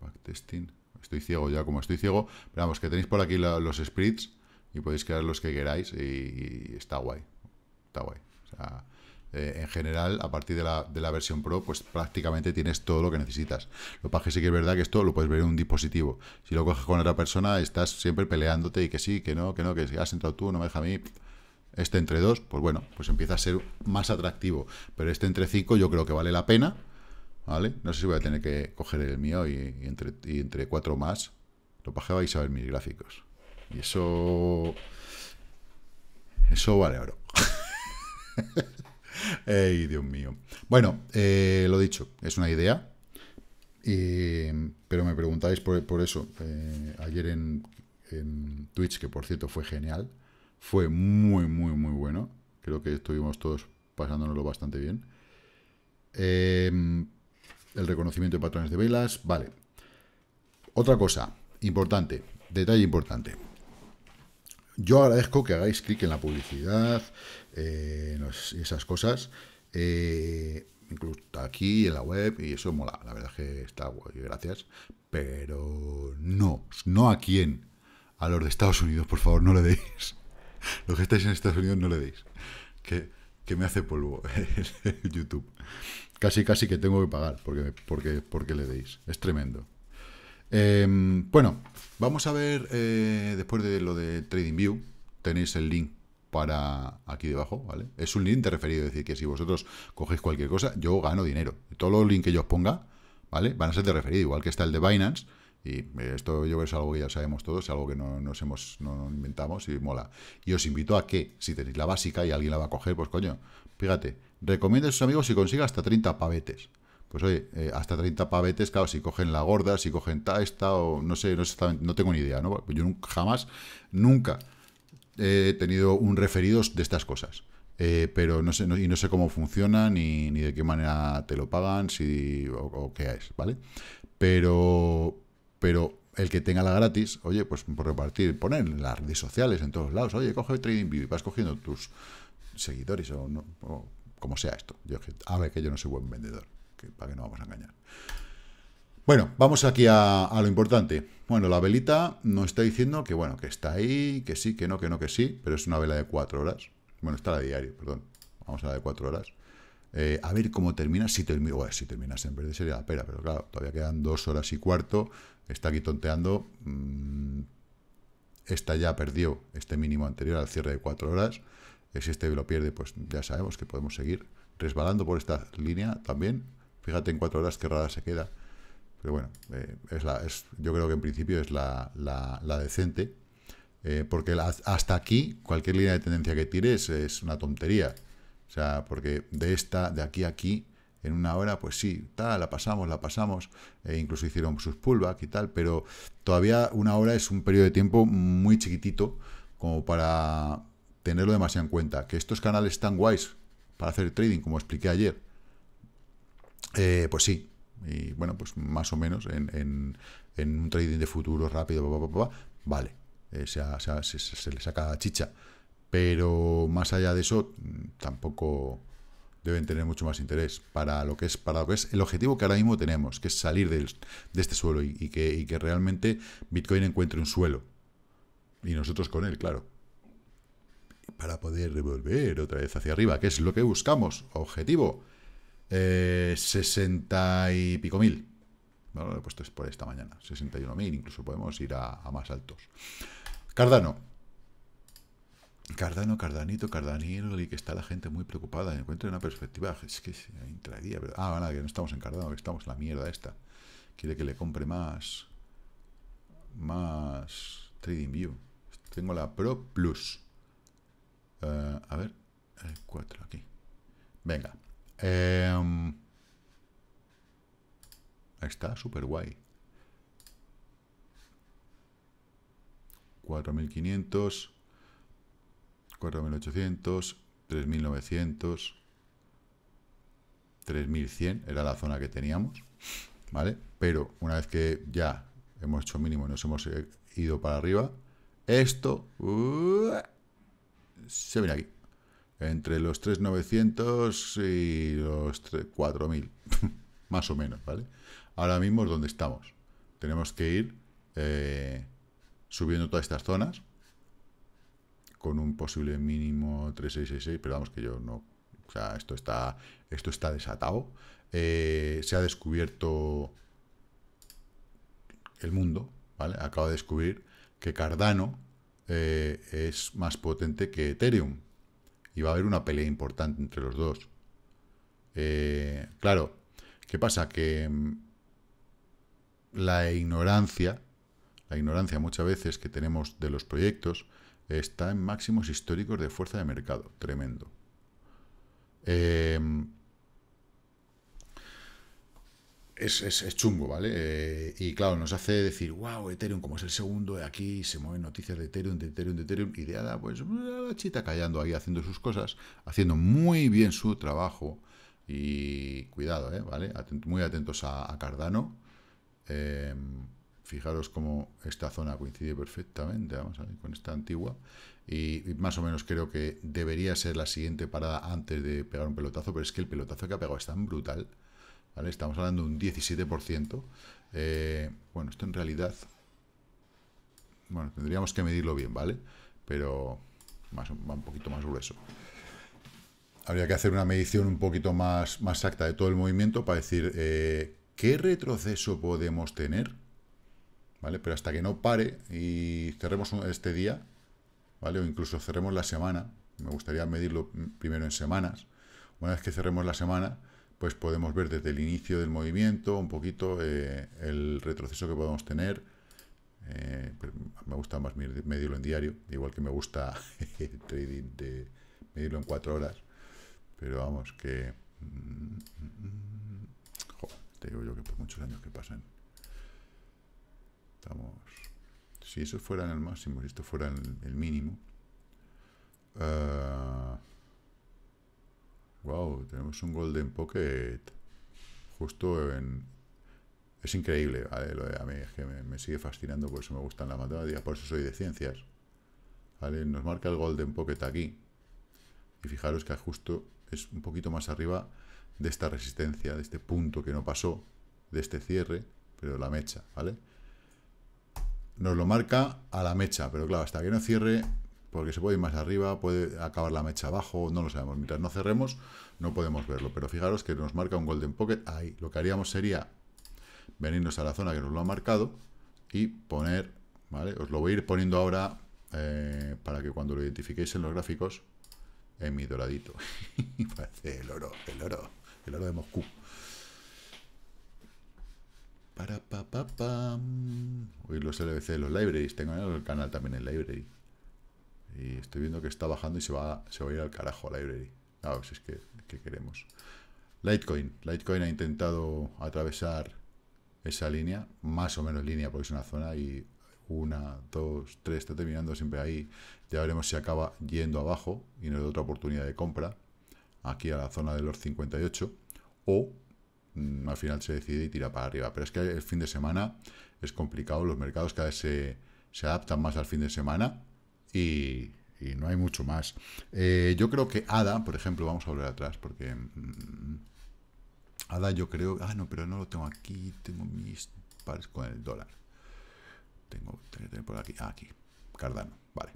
Backtesting. Estoy ciego ya, como estoy ciego. Pero vamos, que tenéis por aquí los splits y podéis crear los que queráis y, y está guay. Está guay. O sea, eh, en general, a partir de la, versión Pro, pues prácticamente tienes todo lo que necesitas. Lo paje sí que es verdad que esto lo puedes ver en un dispositivo. Si lo coges con otra persona, estás siempre peleándote y que sí, que no, que no, que si has entrado tú, no me deja a mí este entre dos pues bueno, pues empieza a ser más atractivo. Pero este entre cinco, yo creo que vale la pena, ¿vale? No sé si voy a tener que coger el mío y, entre, cuatro entre cuatro más. Lo bajé, vais a ver mis gráficos. Y eso... Eso vale oro. Ay, Dios mío. Bueno, eh, lo dicho, es una idea. pero me preguntáis por, eso. Eh, ayer en, Twitch, que por cierto fue genial. Fue muy, muy, muy bueno. Creo que estuvimos todos pasándonoslo bastante bien. Em, el reconocimiento de patrones de velas. Vale. Otra cosa importante. Detalle importante. Yo agradezco que hagáis clic en la publicidad, eh, esas cosas. Eh, incluso aquí en la web y eso mola, la verdad que está guay, gracias. Pero no, no a quién, a los de Estados Unidos, por favor, no le deis. Los que estáis en Estados Unidos, no le deis. Que, me hace polvo YouTube. Casi, casi que tengo que pagar porque, porque, porque le deis. Es tremendo. Em, bueno, vamos a ver eh, después de lo de TradingView. Tenéis el link para aquí debajo, ¿vale? Es un link de referido, es decir, que si vosotros cogéis cualquier cosa, yo gano dinero. Todos los links que yo os ponga, ¿vale? Van a ser de referido, igual que está el de Binance, y eh, esto yo creo que es algo que ya sabemos todos, es algo que no nos hemos, no inventamos y mola. Y os invito a que, si tenéis la básica y alguien la va a coger, pues coño, fíjate, recomienda a sus amigos si consiga hasta 30 pavetes. Pues oye, eh, hasta 30 pavetes, claro, si cogen la gorda, si cogen esta, o no sé, no, sé, no tengo ni idea, ¿no? Yo nunca, jamás, nunca he tenido un referido de estas cosas. Eh, pero no sé, y no sé cómo funciona, ni, de qué manera te lo pagan, si, o, qué es, ¿vale? Pero, pero el que tenga la gratis, oye, pues por repartir, poner en las redes sociales, en todos lados, oye, coge trading... ...y vas cogiendo tus seguidores o, no, como sea esto. Yo, a ver, que yo no soy buen vendedor, que, para que no vamos a engañar. Bueno, vamos aquí a, a lo importante. Bueno, la velita nos está diciendo que, bueno, que está ahí, que sí, que no, que no, que sí, pero es una vela de cuatro horas. Bueno, está la diaria, diario, perdón. Vamos a la de cuatro horas. Eh, a ver cómo termina, si, termina si terminas en verde sería la pera, pero claro, todavía quedan dos horas y cuarto. Está aquí tonteando. Mm, esta ya perdió este mínimo anterior al cierre de cuatro horas. Eh, si este lo pierde, pues ya sabemos que podemos seguir resbalando por esta línea también. Fíjate en cuatro horas qué rara se queda. Pero bueno, eh, es yo creo que en principio es la, decente. Eh, porque hasta aquí, cualquier línea de tendencia que tires es una tontería. O sea, porque de esta, de aquí a aquí, en una hora, pues sí, tal, la pasamos, la pasamos, e incluso hicieron sus pullback y tal, pero todavía una hora es un periodo de tiempo muy chiquitito como para tenerlo demasiado en cuenta. Que estos canales tan guays para hacer trading, como expliqué ayer, eh, pues sí, y bueno, pues más o menos en, un trading de futuro rápido, vale, se, le saca chicha. Pero más allá de eso, mm, tampoco deben tener mucho más interés para lo que es, para lo que es el objetivo que ahora mismo tenemos, que es salir de este suelo y, que, y que realmente Bitcoin encuentre un suelo. Y nosotros con él, claro. Para poder revolver otra vez hacia arriba, que es lo que buscamos, objetivo eh, 60 y pico mil. Bueno, lo he puesto por esta mañana, 61.000, mil, incluso podemos ir a, más altos. Cardano, Cardano, Cardanito, Cardanil, y que está la gente muy preocupada. encuentro una perspectiva. Es que intradía, pero. Ah, nada, que no estamos en Cardano, que estamos la mierda esta. Quiere que le compre más. Más trading view Tengo la Pro Plus. Eh, a ver, 4 eh, aquí. Venga. Em, está súper guay. 4.500, 4.800, 3.900, 3.100 era la zona que teníamos, ¿vale? Pero una vez que ya hemos hecho mínimo y nos hemos eh, ido para arriba, esto uh, se viene aquí. Entre los 3.900 y los 4.000, más o menos, ¿vale? Ahora mismo es donde estamos. Tenemos que ir eh, subiendo todas estas zonas con un posible mínimo 3666, pero vamos que yo no... O sea, esto está, esto está desatado. Eh, se ha descubierto el mundo, ¿vale? Acabo de descubrir que Cardano eh, es más potente que Ethereum y va a haber una pelea importante entre los dos. Eh, claro, ¿qué pasa? Que mm, la ignorancia, la ignorancia muchas veces que tenemos de los proyectos, está en máximos históricos de fuerza de mercado, tremendo. Eh, es, es, chungo, ¿vale? Eh, y claro, nos hace decir, wow, Ethereum, como es el segundo, de aquí se mueven noticias de Ethereum, de Ethereum, de Ethereum, y de nada pues la chita callando ahí, haciendo sus cosas, haciendo muy bien su trabajo, y cuidado, ¿eh? ¿Vale? muy atentos a, Cardano. Em, fijaros cómo esta zona coincide perfectamente, vamos a ver, con esta antigua, y, y, más o menos creo que debería ser la siguiente parada antes de pegar un pelotazo, pero es que el pelotazo que ha pegado es tan brutal Estamos hablando de un 17%. Eh, bueno, esto en realidad... Bueno, tendríamos que medirlo bien, ¿vale? Pero va un poquito más grueso. Habría que hacer una medición un poquito más, más exacta de todo el movimiento para decir eh, qué retroceso podemos tener, ¿vale? Pero hasta que no pare y cerremos este día, ¿vale? O incluso cerremos la semana, me gustaría medirlo primero en semanas, una vez que cerremos la semana, pues podemos ver desde el inicio del movimiento un poquito eh, el retroceso que podemos tener. Eh, pues me gusta más medirlo en diario, igual que me gusta trading de medirlo en cuatro horas. Pero vamos, que... Mm, te digo yo que por muchos años que pasan. Estamos... Si eso fuera el máximo, si esto fuera el mínimo... Eh, Wow, tenemos un Golden Pocket justo en... Es increíble, ¿vale? a mí es que me, sigue fascinando, por eso me gustan la matemáticas, por eso soy de ciencias. ¿Vale? Nos marca el Golden Pocket aquí. Y fijaros que justo es un poquito más arriba de esta resistencia, de este punto que no pasó, de este cierre, pero la mecha, ¿vale? Nos lo marca a la mecha, pero claro, hasta que no cierre porque se puede ir más arriba, puede acabar la mecha abajo, no lo sabemos. Mientras no cerremos, no podemos verlo. Pero fijaros que nos marca un Golden Pocket ahí. Lo que haríamos sería venirnos a la zona que nos lo ha marcado y poner, ¿vale? Os lo voy a ir poniendo ahora eh, para que cuando lo identifiquéis en los gráficos, en mi doradito. Parece el oro, el oro, el oro de Moscú. Para pa pa pam. los LBC, los libraries, tengo en el canal también el library. Y estoy viendo que está bajando y se va, se va a ir al carajo a library. Ah, pues es que, queremos. Litecoin. Litecoin ha intentado atravesar esa línea, más o menos línea, porque es una zona y una, dos, tres, está terminando siempre ahí. Ya veremos si acaba yendo abajo y nos da otra oportunidad de compra aquí a la zona de los 58 o mm, al final se decide y tira para arriba. Pero es que el fin de semana es complicado, los mercados cada vez se, se adaptan más al fin de semana y, no hay mucho más. Eh, yo creo que Ada, por ejemplo, vamos a volver atrás porque... Mm, Ada yo creo... Ah, no, pero no lo tengo aquí. Tengo mis pares con el dólar. Tengo, tengo por aquí. Ah, aquí. Cardano. Vale.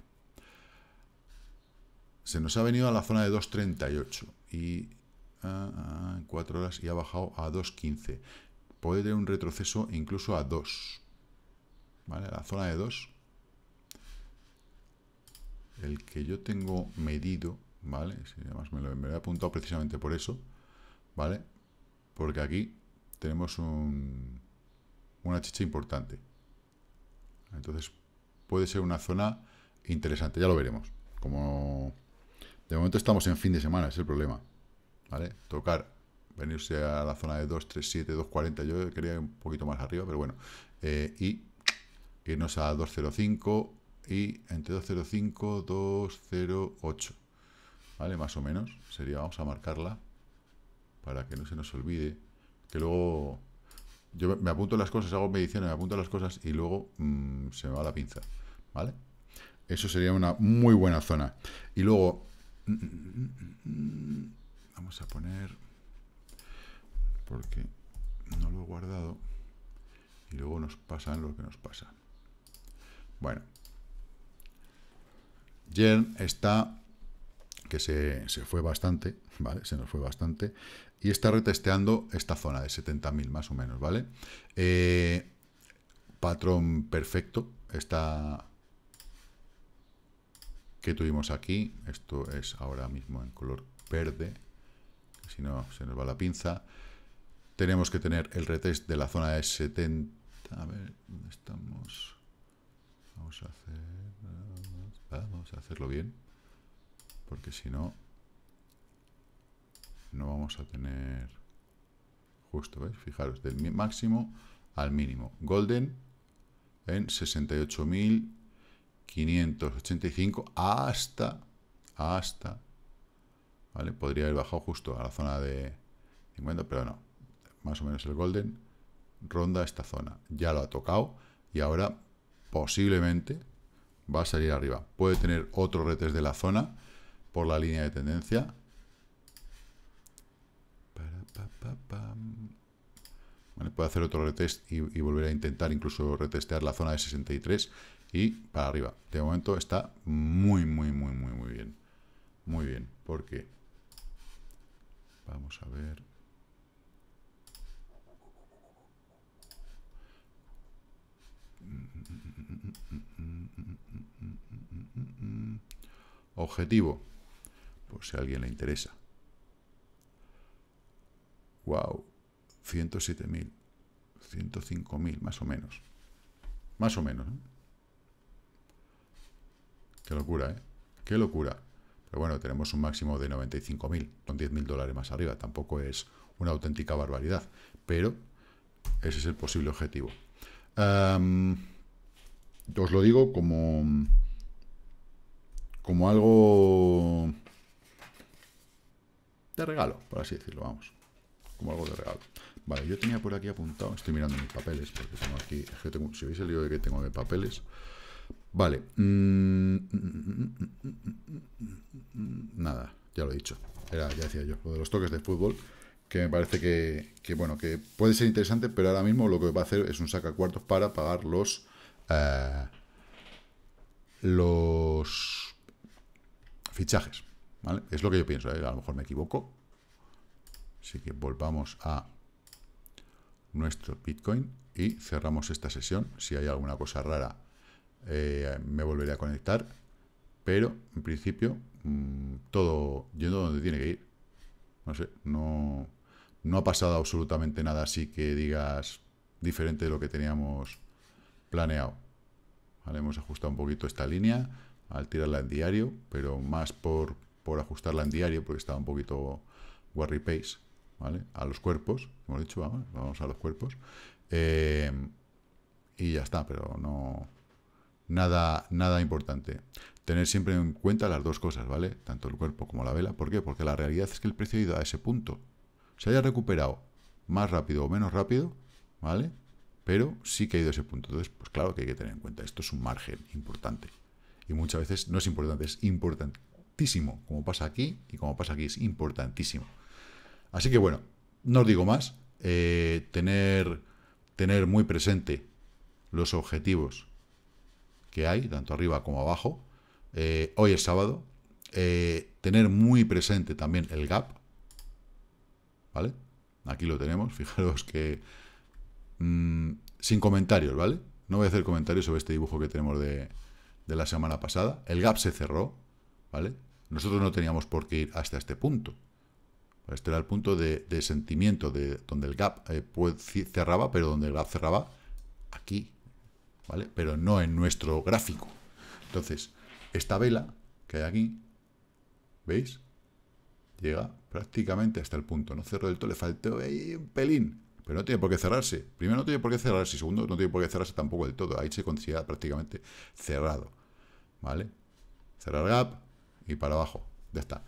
Se nos ha venido a la zona de 2.38 y ah, ah, en 4 horas y ha bajado a 2.15. Puede tener un retroceso incluso a 2. ¿Vale? La zona de 2 el que yo tengo medido, ¿vale? Si además me lo, he apuntado precisamente por eso, ¿vale? Porque aquí tenemos un, una chicha importante. Entonces puede ser una zona interesante, ya lo veremos. Como de momento estamos en fin de semana, es el problema. ¿Vale? Tocar, venirse a la zona de 237, 240, yo quería un poquito más arriba, pero bueno. Eh, y irnos a 205, y entre 205, 208. ¿Vale? Más o menos. Sería, vamos a marcarla para que no se nos olvide. Que luego yo me apunto las cosas, hago mediciones, me apunto las cosas y luego mm, se me va la pinza. ¿Vale? Eso sería una muy buena zona. Y luego, mm, mm, vamos a poner, porque no lo he guardado, y luego nos pasan lo que nos pasa. Bueno, Yern está, que se, fue bastante, ¿vale? Se nos fue bastante. Y está retesteando esta zona de 70.000 más o menos, ¿vale? Eh, patrón perfecto. Está que tuvimos aquí. Esto es ahora mismo en color verde. Si no, se nos va la pinza. Tenemos que tener el retest de la zona de 70... A ver, ¿dónde estamos? Vamos a Vamos a hacerlo bien. Porque si no... No vamos a tener... Justo, veis Fijaros, del máximo al mínimo. Golden en 68.585 hasta... Hasta... ¿Vale? Podría haber bajado justo a la zona de 50, pero no. Más o menos el Golden ronda esta zona. Ya lo ha tocado y ahora posiblemente va a salir arriba. Puede tener otro retest de la zona por la línea de tendencia. puede hacer otro retest y, volver a intentar incluso retestear la zona de 63 y para arriba. De momento está muy, muy, muy, muy, muy bien. Muy bien, porque... Vamos a ver... objetivo, por si a alguien le interesa. ¡Wow! 107.000, 105.000, más o menos. Más o menos, ¿eh? Qué locura, ¿eh? Qué locura. Pero bueno, tenemos un máximo de 95.000, Con 10.000 dólares más arriba. Tampoco es una auténtica barbaridad, pero ese es el posible objetivo. Em, os lo digo como como algo de regalo, por así decirlo, vamos. Como algo de regalo. Vale, yo tenía por aquí apuntado, estoy mirando mis papeles, porque tengo aquí, tengo, si veis el de que tengo de papeles. Vale. Mm, nada, ya lo he dicho. Era, ya decía yo, lo de los toques de fútbol, que me parece que, que, bueno, que puede ser interesante, pero ahora mismo lo que va a hacer es un saca cuartos para pagar los... Eh, los fichajes. ¿vale? Es lo que yo pienso, ¿eh? a lo mejor me equivoco. Así que volvamos a nuestro Bitcoin y cerramos esta sesión. Si hay alguna cosa rara, eh, me volveré a conectar. Pero, en principio, mm, todo yendo donde tiene que ir. No sé, no, ha pasado absolutamente nada así que digas diferente de lo que teníamos planeado. hemos ajustado un poquito esta línea al tirarla en diario, pero más por, por ajustarla en diario porque estaba un poquito ...warry pace, ¿vale? A los cuerpos, hemos dicho, vamos, vamos a los cuerpos. Eh, y ya está, pero no... Nada, nada importante. Tener siempre en cuenta las dos cosas, ¿vale? Tanto el cuerpo como la vela. ¿Por qué? Porque la realidad es que el precio ha ido a ese punto. Se haya recuperado más rápido o menos rápido, ¿vale? Pero sí que ha ido a ese punto. Entonces, pues claro que hay que tener en cuenta. Esto es un margen importante. Y muchas veces no es importante, es importantísimo. Como pasa aquí y como pasa aquí, es importantísimo. Así que bueno, no os digo más. Eh, tener, tener muy presente los objetivos que hay, tanto arriba como abajo. Eh, hoy es sábado. Eh, tener muy presente también el gap. ¿Vale? Aquí lo tenemos. Fijaros que... Mm, sin comentarios, ¿vale? No voy a hacer comentarios sobre este dibujo que tenemos de, de la semana pasada. El gap se cerró, ¿vale? Nosotros no teníamos por qué ir hasta este punto. Este era el punto de, sentimiento, de donde el gap eh, cerraba, pero donde el gap cerraba aquí, ¿vale? Pero no en nuestro gráfico. Entonces, esta vela que hay aquí, ¿veis? Llega prácticamente hasta el punto. No cerró del todo, le faltó ahí un pelín. Pero no tiene por qué cerrarse. Primero, no tiene por qué cerrarse. Segundo, no tiene por qué cerrarse tampoco del todo. Ahí se considera prácticamente cerrado. ¿vale? Cerrar gap y para abajo. Ya está.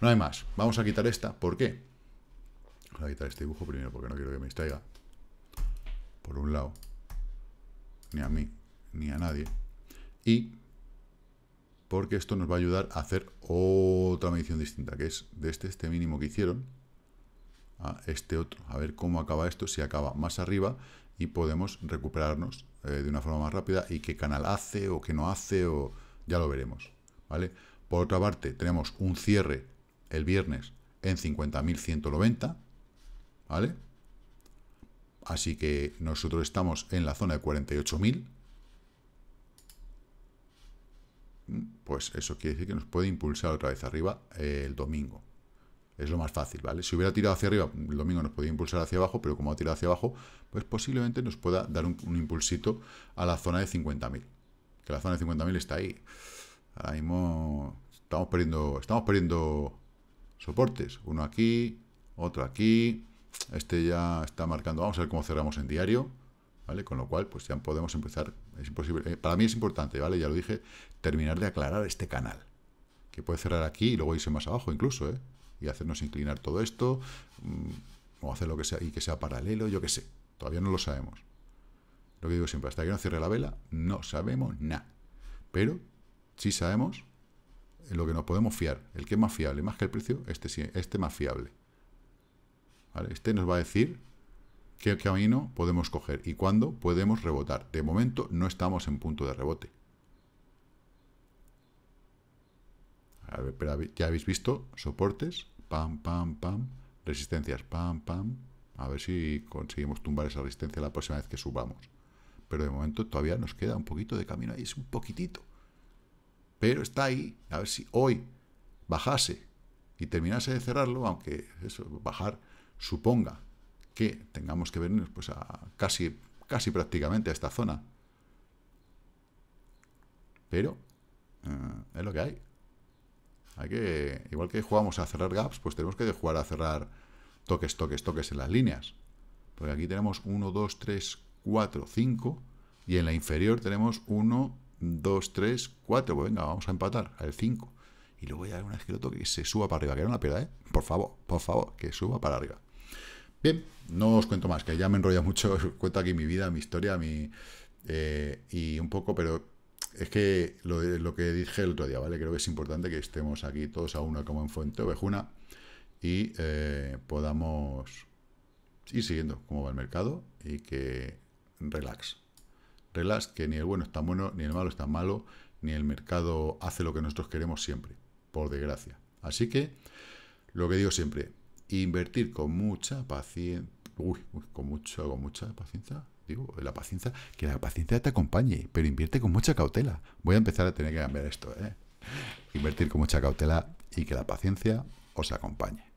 No hay más. Vamos a quitar esta. ¿Por qué? Voy a quitar este dibujo primero porque no quiero que me distraiga. Por un lado. Ni a mí, ni a nadie. Y porque esto nos va a ayudar a hacer otra medición distinta, que es de este, este mínimo que hicieron a este otro. A ver cómo acaba esto, si acaba más arriba, y podemos recuperarnos eh, de una forma más rápida y qué canal hace o qué no hace o ya lo veremos, ¿vale? Por otra parte, tenemos un cierre el viernes en 50.190, ¿vale? Así que nosotros estamos en la zona de 48.000. Mm, pues eso quiere decir que nos puede impulsar otra vez arriba eh, el domingo. Es lo más fácil, ¿vale? Si hubiera tirado hacia arriba, el domingo nos podía impulsar hacia abajo, pero como ha tirado hacia abajo, pues posiblemente nos pueda dar un, impulsito a la zona de 50.000. Que la zona de 50.000 está ahí. Ahora mismo estamos perdiendo, estamos perdiendo soportes. Uno aquí, otro aquí. Este ya está marcando. Vamos a ver cómo cerramos en diario. ¿Vale? Con lo cual, pues ya podemos empezar. Es imposible. Eh, para mí es importante, ¿vale? Ya lo dije, terminar de aclarar este canal. Que puede cerrar aquí y luego irse más abajo incluso, ¿eh? y hacernos inclinar todo esto, mm, o hacer lo que sea, y que sea paralelo, yo qué sé. Todavía no lo sabemos. Lo que digo siempre, hasta que no cierre la vela, no sabemos nada. Pero sí sabemos en lo que nos podemos fiar. El que es más fiable, más que el precio, este sí, este más fiable. Este nos va a decir qué camino podemos coger y cuándo podemos rebotar. De momento no estamos en punto de rebote. ya habéis visto soportes, pam, pam, pam, resistencias, pam, pam. A ver si conseguimos tumbar esa resistencia la próxima vez que subamos. Pero de momento todavía nos queda un poquito de camino ahí, es un poquitito. Pero está ahí, a ver si hoy bajase y terminase de cerrarlo, aunque eso, bajar suponga que tengamos que venir pues a casi, casi prácticamente a esta zona. Pero eh, es lo que hay. Hay que, igual que jugamos a cerrar gaps, pues tenemos que jugar a cerrar toques, toques, toques en las líneas. Porque aquí tenemos 1, 2, 3, 4, 5. Y en la inferior tenemos 1, 2, 3, 4. Pues venga, vamos a empatar al 5. Y luego ya una vez que lo toque, que se suba para arriba. Que era una pierda, ¿eh? Por favor, por favor, que suba para arriba. Bien, no os cuento más, que ya me enrolla mucho. Os cuento aquí mi vida, mi historia, mi... Eh, y un poco, pero es que lo, lo, que dije el otro día, ¿vale? Creo que es importante que estemos aquí todos a una como en Fuente Ovejuna y eh, podamos ir siguiendo cómo va el mercado y que relax. Relax, que ni el bueno es tan bueno, ni el malo es tan malo, ni el mercado hace lo que nosotros queremos siempre, por desgracia. Así que, lo que digo siempre, invertir con mucha paciencia, uy, con mucho con mucha paciencia, digo, la paciencia, que la paciencia te acompañe, pero invierte con mucha cautela. Voy a empezar a tener que cambiar esto, ¿eh? Invertir con mucha cautela y que la paciencia os acompañe.